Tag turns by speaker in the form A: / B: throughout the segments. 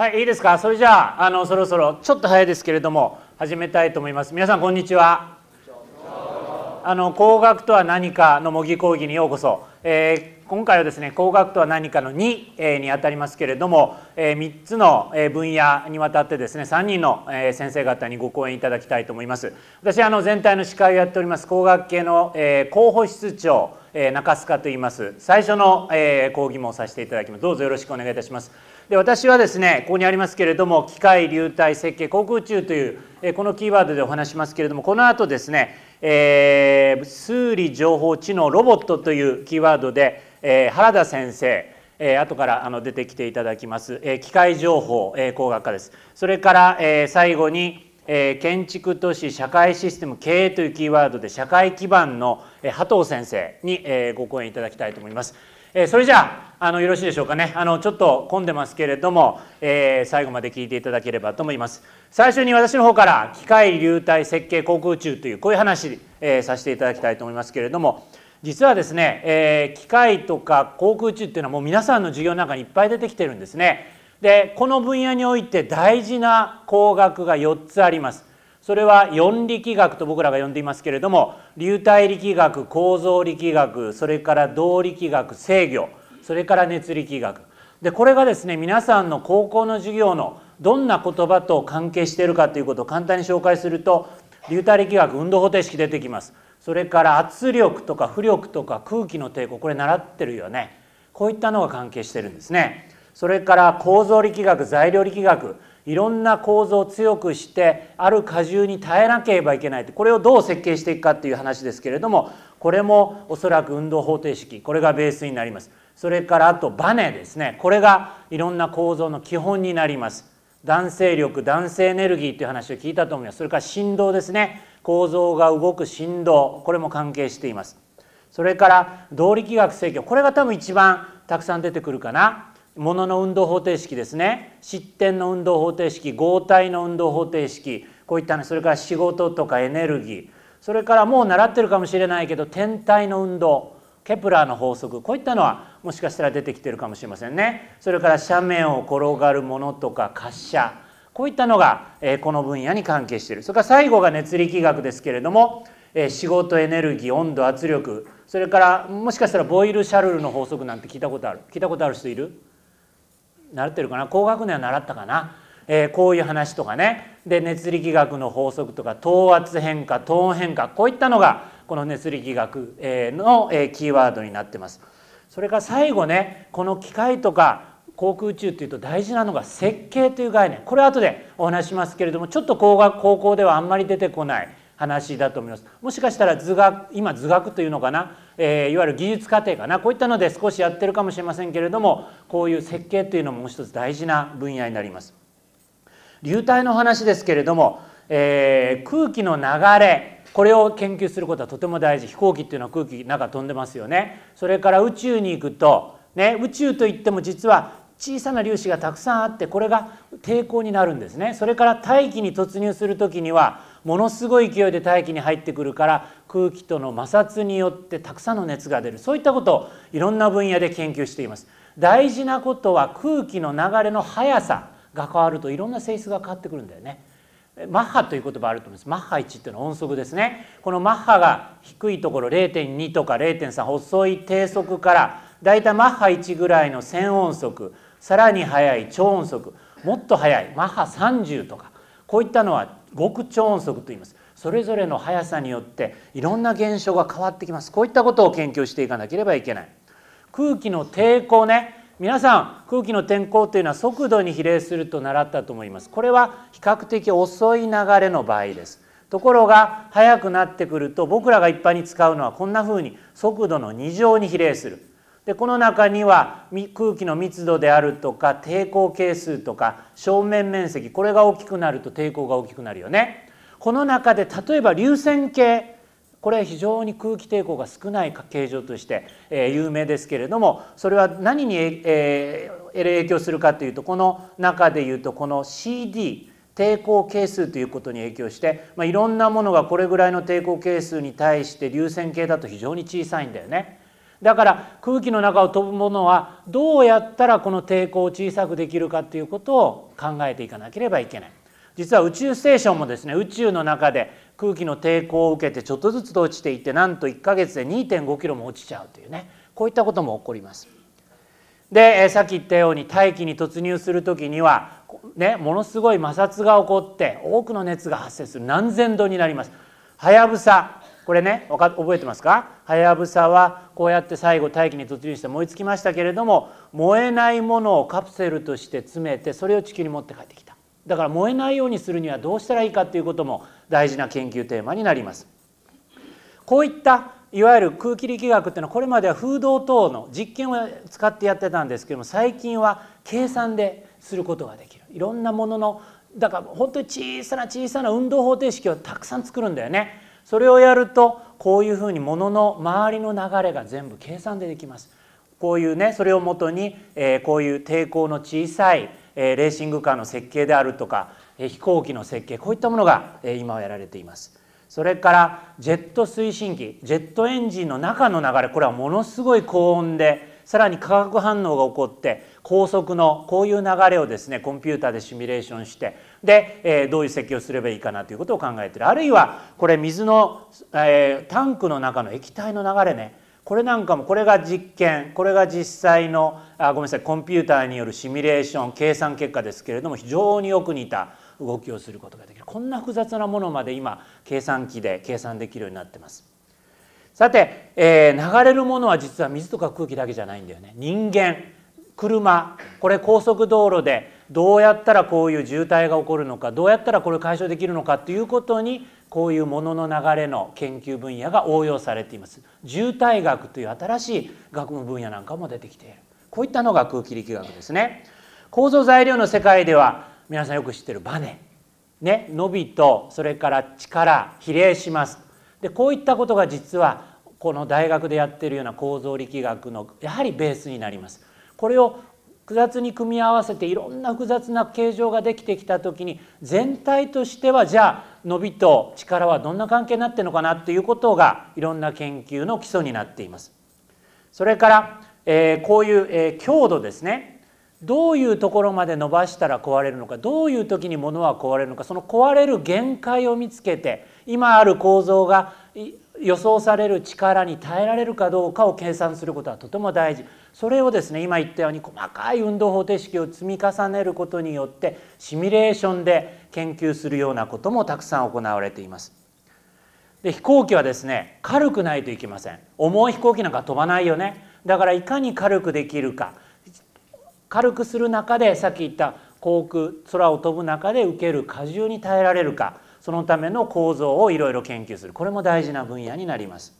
A: はい、いいですか。それじゃあ、あの、そろそろ、ちょっと早いですけれども、始めたいと思います。皆さん、こんにちは。あの、工学とは何かの模擬講義にようこそ。えー今回はですね工学とは何かの2にあたりますけれども3つの分野にわたってですね3人の先生方にご講演いただきたいと思います私あの全体の司会をやっております工学系の候補室長中須賀と言います最初の講義もさせていただきますどうぞよろしくお願いいたしますで私はですねここにありますけれども機械流体設計航空宇宙という、えこのキーワードでお話しますけれどもこの後ですね、えー、数理情報知能ロボットというキーワードで、えー、原田先生えー、後からあの出てきていただきます、えー、機械情報、えー、工学科ですそれから、えー、最後に、えー、建築都市社会システム経営というキーワードで社会基盤の、えー、波藤先生に、えー、ご講演いただきたいと思います。えそれじゃああのよろしいでしょうかねあのちょっと混んでますけれども、えー、最後まで聞いていただければと思います最初に私の方から機械流体設計航空宇宙というこういう話、えー、させていただきたいと思いますけれども実はですね、えー、機械とか航空宇宙っていうのはもう皆さんの授業の中にいっぱい出てきてるんですねでこの分野において大事な工学が4つありますそれは四力学と僕らが呼んでいますけれども流体力学構造力学それから動力学制御それから熱力学でこれがですね皆さんの高校の授業のどんな言葉と関係しているかということを簡単に紹介すると流体力学運動方程式出てきますそれから圧力とか浮力とか空気の抵抗これ習ってるよねこういったのが関係してるんですねそれから構造力学材料力学いろんな構造を強くしてある荷重に耐えなければいけないこれをどう設計していくかっていう話ですけれどもこれもおそらく運動方程式これがベースになりますそれからあとバネですねこれがいろんな構造の基本になります弾性力弾性エネルギーという話を聞いたと思いますそれから振動ですね構造が動く振動これも関係していますそれから動力学制御これが多分一番たくさん出てくるかなものの運動方程式ですね失点の運動方程式合体の運動方程式こういったそれから仕事とかエネルギーそれからもう習ってるかもしれないけど天体の運動ケプラーの法則こういったのはもしかしたら出てきてるかもしれませんねそれから斜面を転がるものとか滑車こういったのが、えこの分野に関係しているそれから最後が熱力学ですけれども、え仕事エネルギー温度圧力それからもしかしたらボイル・シャルルの法則なんて聞いたことある聞いたことある人いる習ってるかな高学年は習ったかな、えー、こういう話とかねで熱力学の法則とか等圧変化等温変化こういったのがこの熱力学のキーワードになってます。それから最後ねこの機械とか航空宇宙っていうと大事なのが設計という概念これは後でお話しますけれどもちょっと高校ではあんまり出てこない話だと思います。もしかしたら図学今図学というのかな、えー、いわゆる技術課程かなこういったので少しやってるかもしれませんけれどもこういう設計というのももう一つ大事な分野になります。流体の話ですけれども、えー、空気の流れこれを研究することはとても大事飛行機っていうのは空気中飛んでますよねそれから宇宙に行くとね宇宙といっても実は小さな粒子がたくさんあってこれが抵抗になるんですねそれから大気に突入する時にはものすごい勢いで大気に入ってくるから空気との摩擦によってたくさんの熱が出るそういったことをいろんな分野で研究しています大事なことは空気の流れの速さが変わるといろんな性質が変わってくるんだよねマッハという言葉あると思いますマッハ1っていうのは音速ですねこのマッハが低いところ0.2とか0.3細い低速からだいたいマッハ1ぐらいの1000音速さらに速い超音速もっと速いマッハ30とかこういったのは極超音速といいますそれぞれの速さによっていろんな現象が変わってきますこういったことを研究していかなければいけない空気の抵抗ね皆さん空気の抵抗というのは速度に比例すると習ったと思いますこれは比較的遅い流れの場合ですところが速くなってくると僕らが一般に使うのはこんな風に速度の2乗に比例するでこの中には空気の密度であるとか抵抗係数とか正面面積これが大きくなると抵抗が大きくなるよね。この中で例えば流線形これ非常に空気抵抗が少ない形状として、え有名ですけれどもそれは何に、え影響するかというとこの中でいうとこの CD 抵抗係数ということに影響して、まあ、いろんなものがこれぐらいの抵抗係数に対して流線形だと非常に小さいんだよね。だから空気の中を飛ぶものはどうやったらこの抵抗を小さくできるかということを考えていかなければいけない。実は宇宙ステーションもですね宇宙の中で空気の抵抗を受けてちょっとずつ落ちていってなんと1ヶ月で2.5キロも落ちちゃうというねこういったことも起こります。でさっき言ったように大気に突入する時には、ね、ものすごい摩擦が起こって多くの熱が発生する何千度になります。はやぶさこれね覚えてますかはやぶさはこうやって最後大気に突入して燃え尽きましたけれども燃えないものをカプセルとして詰めてそれを地球に持って帰ってきただから燃えないようにするにはどうしたらいいかということも大事な研究テーマになります。こういったいわゆる空気力学っていうのはこれまでは風洞等の実験を使ってやってたんですけども最近は計算ですることができるいろんなもののだから本当に小さな小さな運動方程式をたくさん作るんだよね。それをやるとこういうふうに物の周りの流れが全部計算でできます。こういうねそれをもとに、えー、こういう抵抗の小さい、えー、レーシングカーの設計であるとか、えー、飛行機の設計こういったものが、え今はやられています。それからジェット推進機ジェットエンジンの中の流れこれはものすごい高温でさらに化学反応が起こって高速のこういう流れをですねコンピューターでシミュレーションしてで、えどういう器をすればいいかなということを考えてるあるいはこれ水の、えタンクの中の液体の流れねこれなんかもこれが実験これが実際のあごめんなさいコンピューターによるシミュレーション計算結果ですけれども非常によく似た動きをすることができるこんな複雑なものまで今計算機で計算できるようになってます。さて、えー、流れるものは実は水とか空気だけじゃないんだよね人間車これ高速道路でどうやったらこういう渋滞が起こるのかどうやったらこれ解消できるのかということにこういうものの流れの研究分野が応用されています渋滞学という新しい学問分野なんかも出てきているこういったのが空気力学ですね構造材料の世界では皆さんよく知ってるバネね伸びとそれから力比例しますでこういったことが実はこの大学でやっているような構造力学のやはりベースになります。これを複雑に組み合わせていろんな複雑な形状ができてきた時に全体としてはじゃあ伸びと力はどんな関係になってるのかなっていうことがいろんな研究の基礎になっています。それから、えー、こういう、えー、強度ですねどういうところまで伸ばしたら壊れるのかどういう時に物は壊れるのかその壊れる限界を見つけて今ある構造が予想される力に耐えられるかどうかを計算することはとても大事それをですね今言ったように細かい運動方程式を積み重ねることによってシミュレーションで研究するようなこともたくさん行われていますで飛行機はですね軽くないといけません重い飛行機なんか飛ばないよねだからいかに軽くできるか軽くする中でさっき言った航空空を飛ぶ中で受ける荷重に耐えられるかそのための構造をいろいろ研究するこれも大事な分野になります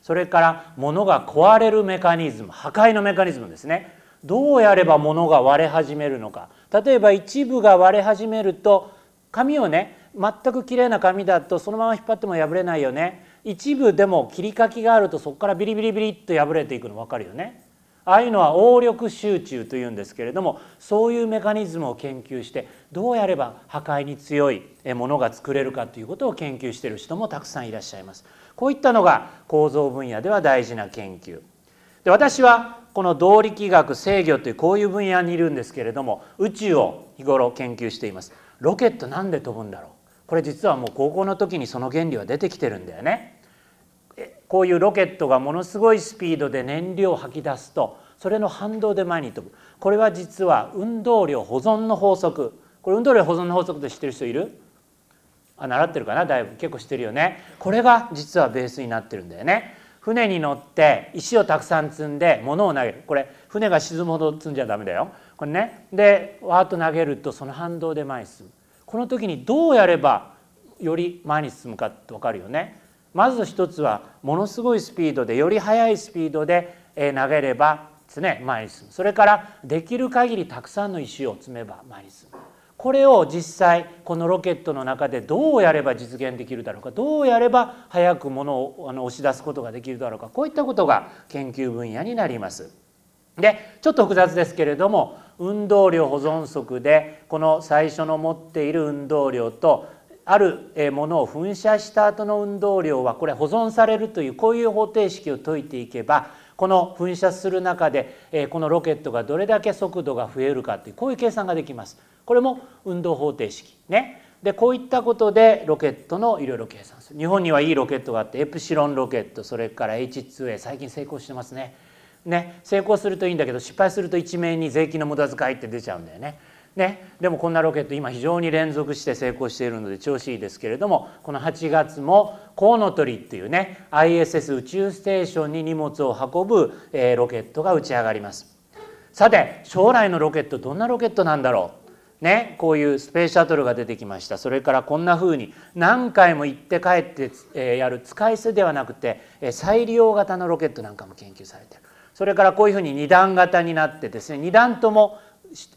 A: それから物が壊れるメカニズム破壊のメカニズムですねどうやれば物が割れ始めるのか例えば一部が割れ始めると紙をね全く綺麗な紙だとそのまま引っ張っても破れないよね一部でも切り欠きがあるとそこからビリビリビリっと破れていくの分かるよねああいうのは応力集中というんですけれどもそういうメカニズムを研究してどうやれば破壊に強いものが作れるかということを研究している人もたくさんいらっしゃいます。こういったのが構造分野では大事な研究。で私はこの動力学制御というこういう分野にいるんですけれども宇宙を日頃研究しています。ロケットなんで飛ぶんだろうこれ実はもう高校の時にその原理は出てきてるんだよね。こういうロケットがものすごいスピードで燃料を吐き出すとそれの反動で前に飛ぶこれは実は運動量保存の法則これ運動量保存の法則って知ってる人いるあ習ってるかなだいぶ結構知ってるよねこれが実はベースになってるんだよね船に乗って石をたくさん積んで物を投げるこれ船が沈むほど積んじゃダメだよこれねでわーっと投げるとその反動で前に進むこの時にどうやればより前に進むかって分かるよねまず一つはものすごいスピードでより速いスピードで投げればですね前に進むそれからできる限りたくさんの石を積めば前に進むこれを実際このロケットの中でどうやれば実現できるだろうかどうやれば早くものをあの押し出すことができるだろうかこういったことが研究分野になります。でちょっと複雑ですけれども運動量保存則でこの最初の持っている運動量とあるものを噴射した後の運動量はこれ保存されるというこういう方程式を解いていけばこの噴射する中でこのロケットがどれだけ速度が増えるかというこういう計算ができます。これも運動方程式ね。でこういったことでロケットのいろいろ計算する日本にはいいロケットがあってエプシロンロケットそれから H2A 最近成功してますねね成功するといいんだけど失敗すると一面に税金の無駄遣いって出ちゃうんだよねね、でもこんなロケット今非常に連続して成功しているので調子いいですけれどもこの8月もコウノトリっていうね ISS 宇宙ステーションに荷物を運ぶ、えー、ロケットが打ち上がりますさて将来のロケットどんなロケットなんだろうね、こういうスペースシャトルが出てきましたそれからこんなふうに何回も行って帰って、えー、やる使い捨てではなくて、えー、再利用型のロケットなんかも研究されてるそれからこういうふうに2段型になってですね2段とも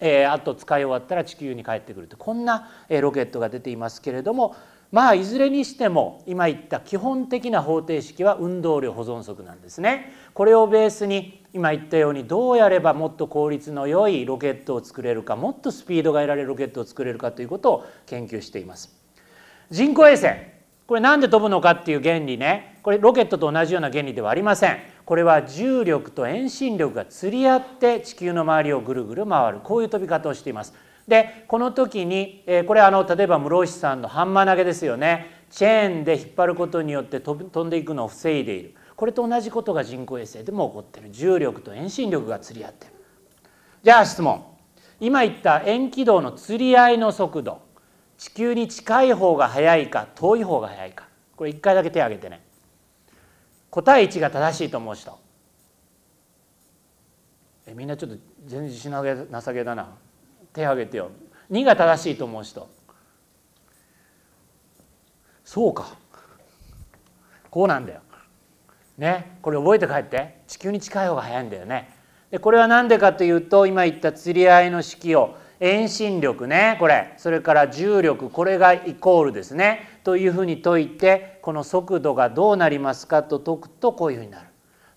A: えー、あと使い終わったら地球に帰ってくるとこんな、えー、ロケットが出ていますけれどもまあいずれにしても今言った基本的な方程式は運動量保存則なんですね。これをベースに今言ったようにどうやればもっと効率の良いロケットを作れるかもっとスピードが得られるロケットを作れるかということを研究しています。人工衛星これ何で飛ぶのかっていう原理ねこれロケットと同じような原理ではありません。これは重力と遠心力が釣り合って地球の周りをぐるぐる回るこういう飛び方をしています。でこの時に、えこれあの例えば室石さんのハンマー投げですよねチェーンで引っ張ることによって飛んでいくのを防いでいるこれと同じことが人工衛星でも起こってる重力と遠心力が釣り合ってる。じゃあ質問今言った円軌道の釣り合いの速度地球に近い方が速いか遠い方が速いかこれ一回だけ手を挙げてね答え1が正しいと思う人えみんなちょっと全然自信なげなさげだな手挙げてよ2が正しいと思う人そうかこうなんだよ。ねこれ覚えて帰って地球に近い方が早いんだよね。でこれは何でかというと今言った釣り合いの式を遠心力ねこれそれから重力これがイコールですねというふうに解いてこの速度がどうなりますかと解くとこういうふうになる。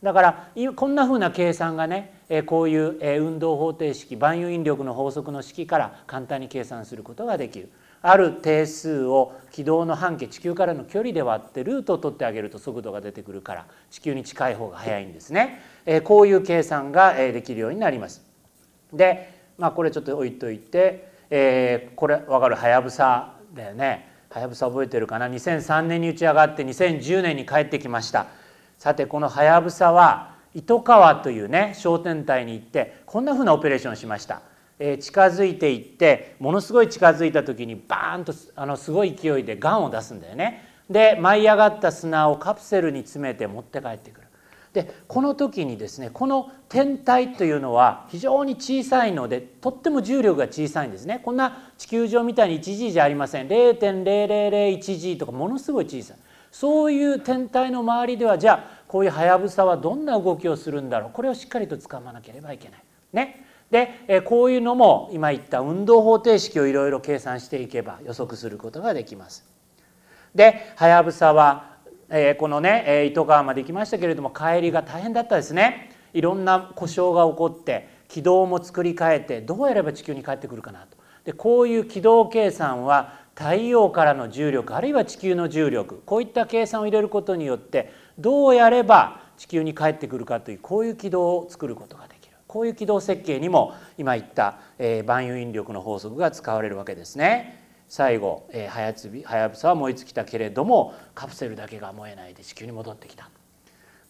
A: だからこんなふうな計算がねこういう運動方程式万有引力の法則の式から簡単に計算することができる。ある定数を軌道の半径地球からの距離で割ってルートを取ってあげると速度が出てくるから地球に近い方が速いんですね。こういう計算ができるようになります。でまあ、これちょっと置いといて、えー、これ分かるはやぶさだよねはやぶさ覚えてるかな2003年に打ち上がって2010年に帰ってきましたさてこのはやぶさは糸川というね商店街に行ってこんなふうなオペレーションしました、えー、近づいていってものすごい近づいた時にバーンとあのすごい勢いでガンを出すんだよねで舞い上がった砂をカプセルに詰めて持って帰ってくるでこの時にですねこの天体というのは非常に小さいのでとっても重力が小さいんですねこんな地球上みたいに 1G じゃありません 0.0001G とかものすごい小さいそういう天体の周りではじゃあこういうはやぶさはどんな動きをするんだろうこれをしっかりとつかまなければいけない。ね、でこういうのも今言った運動方程式をいろいろ計算していけば予測することができます。ではやぶさはえー、このね、えー、糸川まで行きましたけれども帰りが大変だったですねいろんな故障が起こって軌道も作り変えてどうやれば地球に帰ってくるかなとでこういう軌道計算は太陽からの重力あるいは地球の重力こういった計算を入れることによってどうやれば地球に帰ってくるかというこういう軌道を作ることができるこういう軌道設計にも今言った、えー、万有引力の法則が使われるわけですね。最後、えはやつびはやぶさは燃え尽きたけれどもカプセルだけが燃えないで地球に戻ってきた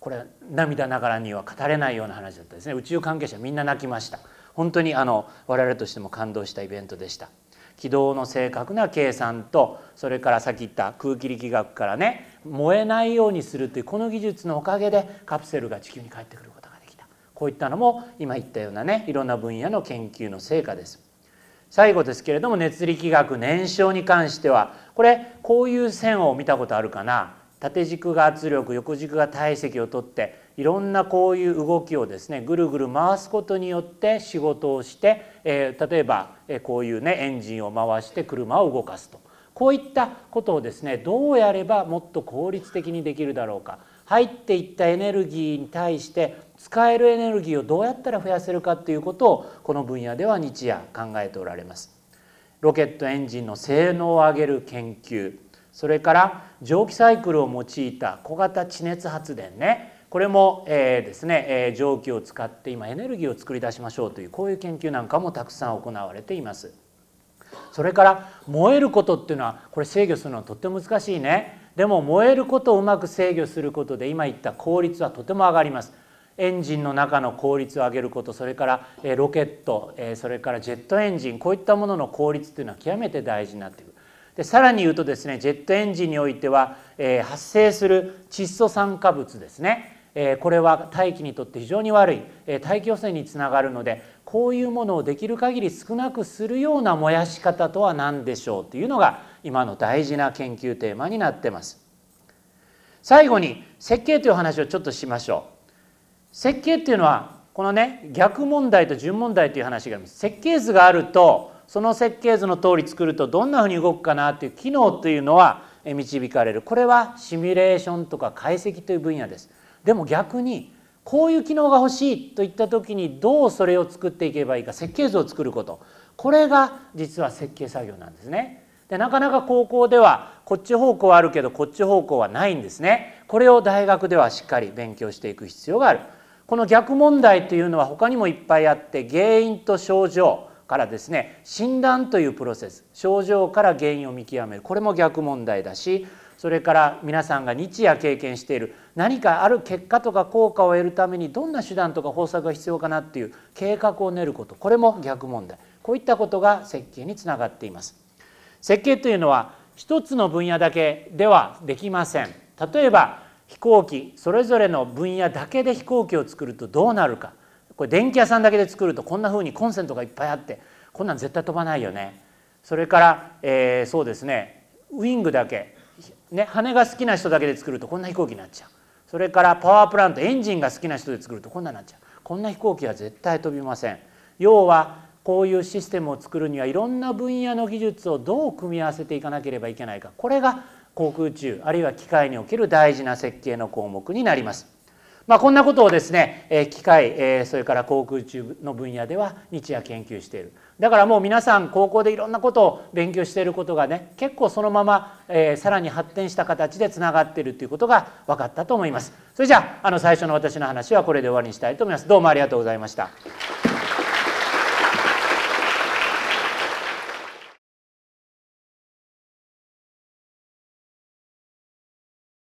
A: これは涙ながらには語れないような話だったですね宇宙関係者みんな泣きました本当にあの我々としても感動したイベントでした軌道の正確な計算とそれからさっき言った空気力学からね燃えないようにするというこの技術のおかげでカプセルが地球に帰ってくることができたこういったのも今言ったようなねいろんな分野の研究の成果です最後ですけれども熱力学燃焼に関してはこれこういう線を見たことあるかな縦軸が圧力横軸が体積をとっていろんなこういう動きをですねぐるぐる回すことによって仕事をして、えー、例えば、えー、こういうねエンジンを回して車を動かすとこういったことをですねどうやればもっと効率的にできるだろうか入っていったエネルギーに対して使えるエネルギーをどうやったら増やせるかということをこの分野では日夜考えておられます。ロケットエンジンの性能を上げる研究それから蒸気サイクルを用いた小型地熱発電ねこれも、えー、ですね、えー、蒸気を使って今エネルギーを作り出しましょうというこういう研究なんかもたくさん行われています。それから燃えることっていうのはこれ制御するのはとっても難しいね。でも燃えることをうまく制御することで今言った効率はとても上がりますエンジンの中の効率を上げることそれからロケットそれからジェットエンジンこういったものの効率というのは極めて大事になってくるでさらに言うとですねジェットエンジンにおいては、え発生する窒素酸化物ですね、えこれは大気にとって非常に悪い、え大気汚染につながるのでこういうものをできる限り少なくするような燃やし方とは何でしょうというのが今の大事な研究テーマになってます最後に設計という話をちょっとしましょう設計っていうのはこのね逆問題と順問題という話があります設計図があるとその設計図の通り作るとどんなふうに動くかなという機能というのは導かれるこれはシミュレーションとか解析という分野ですでも逆にこういう機能が欲しいといった時にどうそれを作っていけばいいか設計図を作ることこれが実は設計作業なんですねでなかなか高校ではこっち方向あるけどこっち方向はないんですねこれを大学ではしっかり勉強していく必要があるこの逆問題というのは他にもいっぱいあって原因と症状からですね診断というプロセス症状から原因を見極めるこれも逆問題だしそれから皆さんが日夜経験している何かある結果とか効果を得るためにどんな手段とか方策が必要かなっていう計画を練ることこれも逆問題こういったことが設計につながっています。設計というのは一つの分野だけではできません例えば飛行機それぞれの分野だけで飛行機を作るとどうなるかこれ電気屋さんだけで作るとこんな風にコンセントがいっぱいあってこんなん絶対飛ばないよねそれから、えー、そうですねウイングだけ、ね、羽が好きな人だけで作るとこんな飛行機になっちゃうそれからパワープラントエンジンが好きな人で作るとこんなになっちゃうこんな飛行機は絶対飛びません要はこういうシステムを作るにはいろんな分野の技術をどう組み合わせていかなければいけないかこれが航空宇宙あるいは機械における大事な設計の項目になります。まあ、こんなことをですね、え機械、えそれから航空宇宙の分野では日夜研究しているだからもう皆さん高校でいろんなことを勉強していることがね結構そのまま、えさらに発展した形でつながっているということが分かったと思いますそれじゃああの最初の私の話はこれで終わりにしたいと思いますどうもありがとうございました。